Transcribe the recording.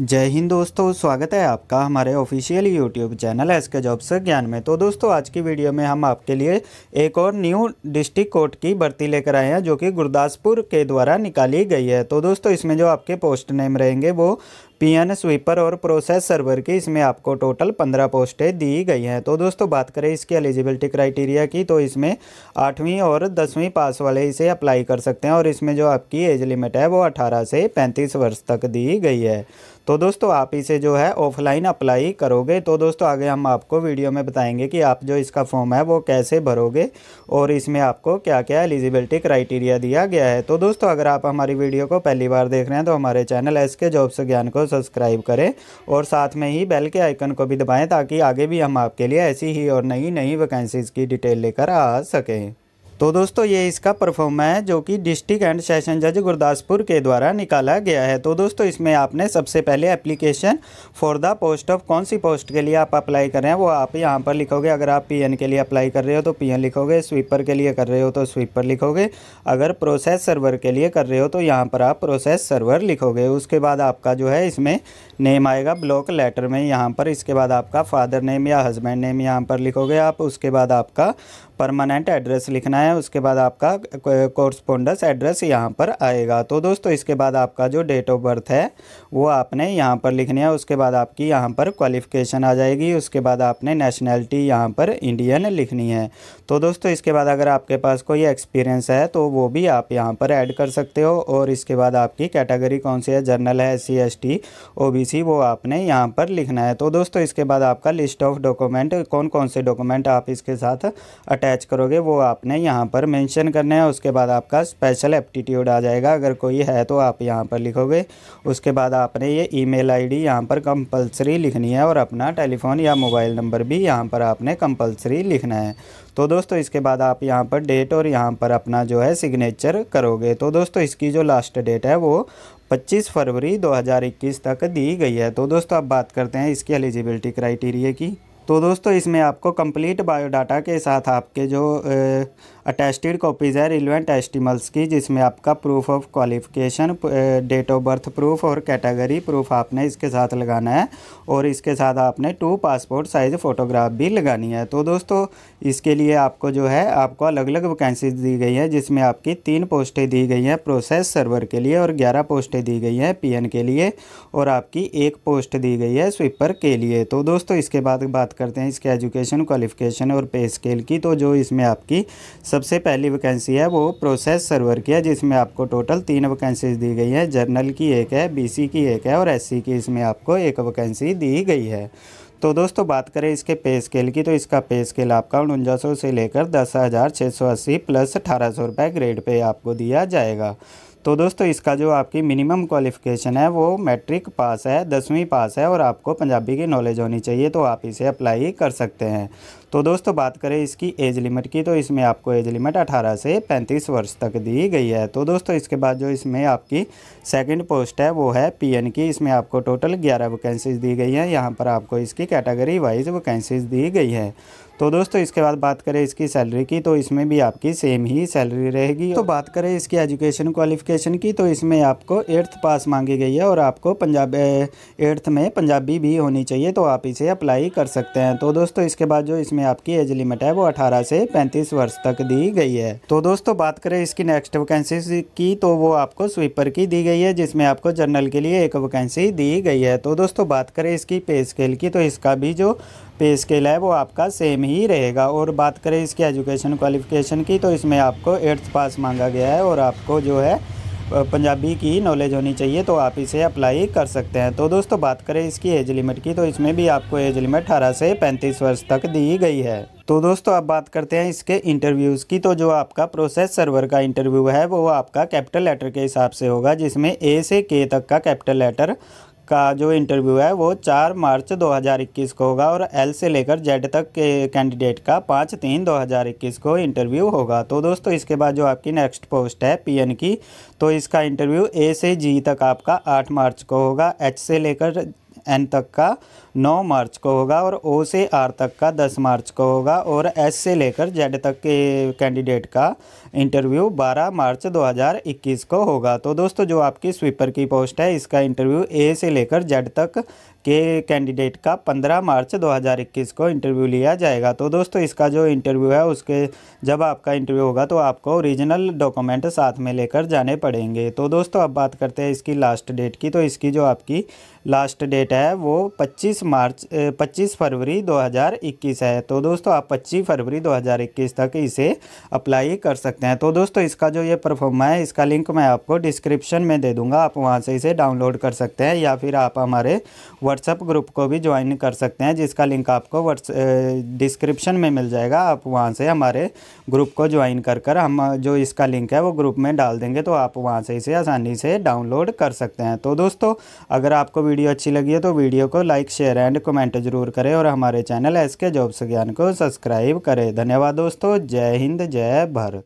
जय हिंद दोस्तों स्वागत है आपका हमारे official YouTube channel S K job से ज्ञान में तो दोस्तों आज की वीडियो में हम आपके लिए एक और न्यू डिस्ट्रिक्ट कोर्ट की भर्ती लेकर आए हैं जो कि गुरदासपुर के द्वारा निकाली गई है तो दोस्तों इसमें जो आपके पोस्ट नेम रहेंगे वो पीएन स्वीपर और प्रोसेस सर्वर की इसमें आपको टोटल पंद्रह पोस्टें दी गई हैं तो दोस्तों बात करें इसकी एलिजिबिलिटी क्राइटेरिया की तो इसमें आठवीं और दसवीं पास वाले इसे अप्लाई कर सकते हैं और इसमें जो आपकी एज लिमिट है वो अठारह से पैंतीस वर्ष तक दी गई है तो दोस्तों आप इसे जो है ऑफलाइन अप्लाई करोगे तो दोस्तों आगे हम आपको वीडियो में बताएंगे कि आप जो इसका फॉर्म है वो कैसे भरोगे और इसमें आपको क्या क्या एलिजिबिलिटी क्राइटेरिया दिया गया है तो दोस्तों अगर आप हमारी वीडियो को पहली बार देख रहे हैं तो हमारे चैनल एस के जॉब्स ज्ञान को सब्सक्राइब करें और साथ में ही बेल के आइकन को भी दबाएं ताकि आगे भी हम आपके लिए ऐसी ही और नई नई वैकेंसीज़ की डिटेल लेकर आ सकें तो दोस्तों ये इसका परफॉर्म है जो कि डिस्ट्रिक्ट एंड सेशन जज गुरदासपुर के द्वारा निकाला गया है तो दोस्तों इसमें आपने सबसे पहले application for the post of कौन सी पोस्ट के लिए आप अप्लाई कर रहे हैं वो आप यहाँ पर लिखोगे अगर आप पीएन के लिए अप्लाई कर रहे हो तो पीएन लिखोगे स्वीपर के लिए कर रहे हो तो स्वीपर लिखोगे अगर प्रोसेस सर्वर के लिए कर रहे हो तो यहाँ पर आप प्रोसेस सर्वर लिखोगे उसके बाद आपका जो है इसमें नेम आएगा ब्लॉक लेटर में यहाँ पर इसके बाद आपका फादर नेम या हस्बैंड नेम यहाँ पर लिखोगे आप उसके बाद आपका परमानेंट एड्रेस लिखना है उसके बाद आपका कोरस्पोंडस एड्रेस यहाँ पर आएगा तो दोस्तों इसके बाद आपका जो डेट ऑफ बर्थ है वो आपने यहाँ पर लिखनी है उसके बाद आपकी यहाँ पर क्वालिफिकेशन आ जाएगी उसके बाद आपने नेशनैलिटी यहाँ पर इंडियन लिखनी है तो दोस्तों इसके बाद अगर आपके पास कोई एक्सपीरियंस है तो वो भी आप यहाँ पर ऐड कर सकते हो और इसके बाद आपकी कैटेगरी कौन सी है जर्नल है S C S T O B C वो आपने यहाँ पर लिखना है तो दोस्तों इसके बाद आपका लिस्ट ऑफ डॉक्यूमेंट कौन कौन से डॉक्यूमेंट आप इसके साथ अटैच अटैच करोगे वो आपने यहाँ पर मेंशन करना है उसके बाद आपका स्पेशल एप्टीट्यूड आ जाएगा अगर कोई है तो आप यहाँ पर लिखोगे उसके बाद आपने ये ईमेल आईडी यहाँ पर कंपलसरी लिखनी है और अपना टेलीफोन या मोबाइल नंबर भी यहाँ पर आपने कंपलसरी लिखना है तो दोस्तों इसके बाद आप यहाँ पर डेट और यहाँ पर अपना जो है सिग्नेचर करोगे तो दोस्तों इसकी जो लास्ट डेट है वो 25 फरवरी 2021 तक दी गई है तो दोस्तों अब बात करते हैं इसकी एलिजिबिलिटी क्राइटेरिया की तो दोस्तों इसमें आपको कंप्लीट बायोडाटा के साथ आपके जो अटेस्टेड कॉपीज़ है रिलेवेंट एस्टिमल्स की जिसमें आपका proof of qualification date of birth proof और कैटेगरी प्रूफ आपने इसके साथ लगाना है और इसके साथ आपने टू पासपोर्ट साइज़ फ़ोटोग्राफ भी लगानी है तो दोस्तों इसके लिए आपको जो है आपको अलग अलग वैकेंसीज दी गई हैं जिसमें आपकी तीन पोस्टें दी गई हैं प्रोसेस सर्वर के लिए और ग्यारह पोस्टें दी गई हैं पी के लिए और आपकी एक पोस्ट दी गई है स्वीपर के लिए तो दोस्तों इसके बाद बात करते हैं इसके एजुकेशन क्वालिफिकेशन और पे स्केल की तो जो इसमें आपकी सबसे पहली वैकेंसी है वो प्रोसेस सर्वर की है जिसमें आपको टोटल तीन वैकेंसीज दी गई है जर्नल की एक है बी की एक है और एस की इसमें आपको एक वैकेंसी दी गई है तो दोस्तों बात करें इसके पे स्केल की तो इसका पे स्केल आपका उनंजा से लेकर दस हज़ार सौ अस्सी प्लस अठारह सौ रुपये ग्रेड पे आपको दिया जाएगा तो दोस्तों इसका जो आपकी मिनिमम क्वालिफ़िकेशन है वो मैट्रिक पास है दसवीं पास है और आपको पंजाबी की नॉलेज होनी चाहिए तो आप इसे अप्लाई कर सकते हैं तो दोस्तों बात करें इसकी एज लिमिट की तो इसमें आपको एज लिमिट 18 से 35 वर्ष तक दी गई है तो दोस्तों इसके बाद जो इसमें आपकी सेकंड पोस्ट है वो है पीएन की इसमें आपको टोटल 11 वैकेंसीज दी गई हैं यहाँ पर आपको इसकी कैटेगरी वाइज वैकेंसीज दी गई है तो दोस्तों इसके बाद बात करें इसकी सैलरी की तो इसमें भी आपकी सेम ही सैलरी रहेगी तो बात करें इसकी एजुकेशन क्वालिफिकेशन की तो इसमें आपको एट्थ पास मांगी गई है और आपको पंजाब एट्थ में पंजाबी भी होनी चाहिए तो आप इसे अप्लाई कर सकते हैं तो दोस्तों इसके बाद जो इसमें आपकी एज लिमिट है वो अठारह से पैंतीस वर्ष तक दी गई है तो दोस्तों बात करें इसकी नेक्स्ट वैकेंसी की तो वो आपको स्वीपर की दी गई है जिसमें आपको जनरल के लिए एक वैकेंसी दी गई है तो दोस्तों बात करें इसकी पे स्केल की तो इसका भी जो पे स्केल है वो आपका सेम ही रहेगा और बात करें इसके एजुकेशन क्वालिफिकेशन की तो इसमें आपको एट्थ पास मांगा गया है और आपको जो है पंजाबी की नॉलेज होनी चाहिए तो आप इसे अप्लाई कर सकते हैं तो दोस्तों बात करें इसकी एज लिमिट की तो इसमें भी आपको एज लिमिट अठारह से पैंतीस वर्ष तक दी गई है तो दोस्तों अब बात करते हैं इसके इंटरव्यूज़ की तो जो आपका प्रोसेस सर्वर का इंटरव्यू है वो आपका कैपिटल लेटर के हिसाब से होगा जिसमें ए से के तक का कैपिटल लेटर का जो इंटरव्यू है वो 4 मार्च 2021 को होगा और एल से लेकर जेड तक के कैंडिडेट का पाँच तीन 2021 को इंटरव्यू होगा तो दोस्तों इसके बाद जो आपकी नेक्स्ट पोस्ट है पीएन की तो इसका इंटरव्यू ए से जी तक आपका 8 मार्च को होगा एच से लेकर एन तक का 9 मार्च को होगा और ओ से आर तक का 10 मार्च को होगा और एस से लेकर जेड तक के कैंडिडेट का इंटरव्यू 12 मार्च 2021 को होगा तो दोस्तों जो आपकी स्वीपर की पोस्ट है इसका इंटरव्यू ए से लेकर जेड तक के कैंडिडेट का 15 मार्च 2021 को इंटरव्यू लिया जाएगा तो दोस्तों इसका जो इंटरव्यू है उसके जब आपका इंटरव्यू होगा तो आपको ओरिजिनल डॉक्यूमेंट साथ में लेकर जाने पड़ेंगे तो दोस्तों अब बात करते हैं इसकी लास्ट डेट की तो इसकी जो आपकी लास्ट डेट डेट है वो 25 मार्च 25 फरवरी 2021 है तो दोस्तों आप 25 फरवरी 2021 तक इसे अप्लाई कर सकते हैं तो दोस्तों इसका जो ये परफॉर्मा है इसका लिंक मैं आपको डिस्क्रिप्शन में दे दूंगा आप वहाँ से इसे डाउनलोड कर सकते हैं या फिर आप हमारे व्हाट्सअप ग्रुप को भी ज्वाइन कर सकते हैं जिसका लिंक आपको व्हाट्स डिस्क्रिप्शन में मिल जाएगा आप वहाँ से हमारे ग्रुप को ज्वाइन कर कर हम जो इसका लिंक है वो ग्रुप में डाल देंगे तो आप वहाँ से इसे आसानी से डाउनलोड कर सकते हैं तो दोस्तों अगर आपको वीडियो अच्छी लगी है तो वीडियो को लाइक शेयर एंड कमेंट जरूर करें और हमारे चैनल एस के जॉब्स ज्ञान को सब्सक्राइब करें धन्यवाद दोस्तों जय हिंद जय भारत